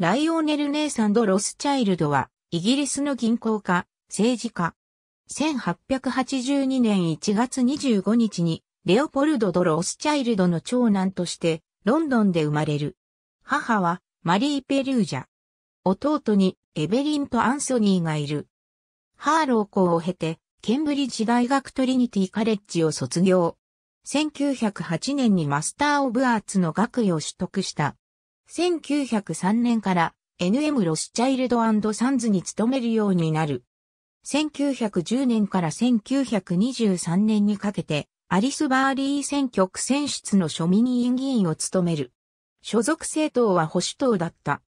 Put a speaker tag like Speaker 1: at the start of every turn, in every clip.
Speaker 1: ライオネル・ネイサンド・ロスチャイルドは、イギリスの銀行家、政治家。1882年1月25日に、レオポルド・ド・ロスチャイルドの長男として、ロンドンで生まれる。母は、マリー・ペリュージャ。弟に、エベリンとアンソニーがいる。ハーロー校を経て、ケンブリッジ大学トリニティ・カレッジを卒業。1908年にマスター・オブ・アーツの学位を取得した。1903年から NM ロスチャイルドサンズに勤めるようになる。1910年から1923年にかけて、アリスバーリー選挙区選出の庶民委員議員を務める。所属政党は保守党だった。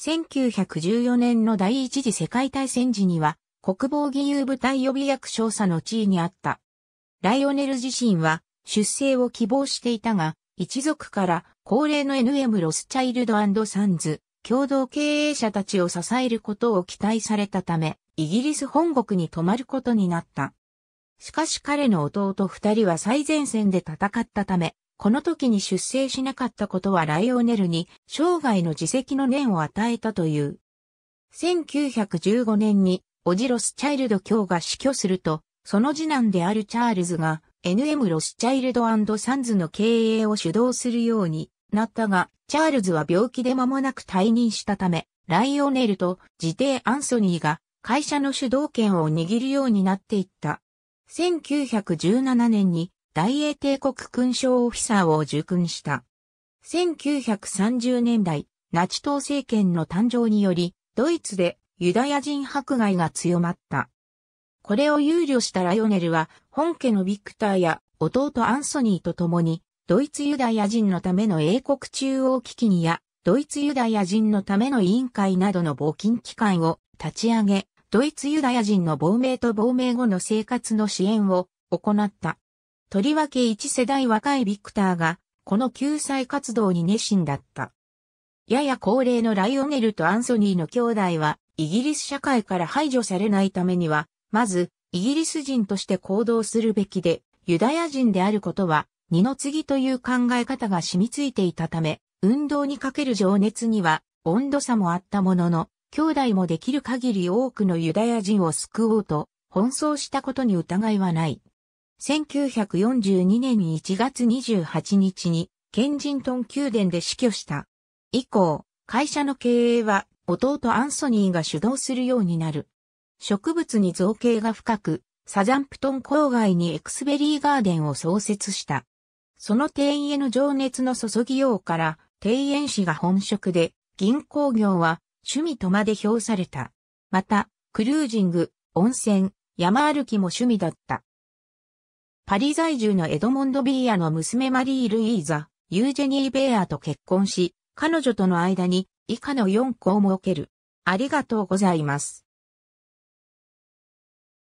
Speaker 1: 1914年の第一次世界大戦時には、国防義勇部隊予備役少佐の地位にあった。ライオネル自身は出生を希望していたが、一族から恒例の NM ロスチャイルドサンズ、共同経営者たちを支えることを期待されたため、イギリス本国に泊まることになった。しかし彼の弟二人は最前線で戦ったため、この時に出征しなかったことはライオネルに生涯の自責の念を与えたという。1915年にオジロスチャイルド卿が死去すると、その次男であるチャールズが NM ロスチャイルドサンズの経営を主導するようになったが、チャールズは病気で間もなく退任したため、ライオネルと自邸アンソニーが会社の主導権を握るようになっていった。1917年に大英帝国勲章オフィサーを受勲した。1930年代、ナチ党政権の誕生により、ドイツでユダヤ人迫害が強まった。これを憂慮したライオネルは、本家のビクターや弟アンソニーと共にドイツユダヤ人のための英国中央基金や、ドイツユダヤ人のための委員会などの募金機関を立ち上げ、ドイツユダヤ人の亡命と亡命後の生活の支援を行った。とりわけ一世代若いビクターが、この救済活動に熱心だった。やや高齢のライオネルとアンソニーの兄弟は、イギリス社会から排除されないためには、まず、イギリス人として行動するべきで、ユダヤ人であることは二の次という考え方が染みついていたため、運動にかける情熱には温度差もあったものの、兄弟もできる限り多くのユダヤ人を救おうと、奔走したことに疑いはない。1942年1月28日に、ケンジントン宮殿で死去した。以降、会社の経営は弟アンソニーが主導するようになる。植物に造形が深く、サザンプトン郊外にエクスベリーガーデンを創設した。その庭園への情熱の注ぎようから、庭園師が本職で、銀行業は趣味とまで評された。また、クルージング、温泉、山歩きも趣味だった。パリ在住のエドモンド・ビーアの娘マリー・ルイーザ、ユージェニー・ベアと結婚し、彼女との間に以下の4個を設ける。ありがとうございます。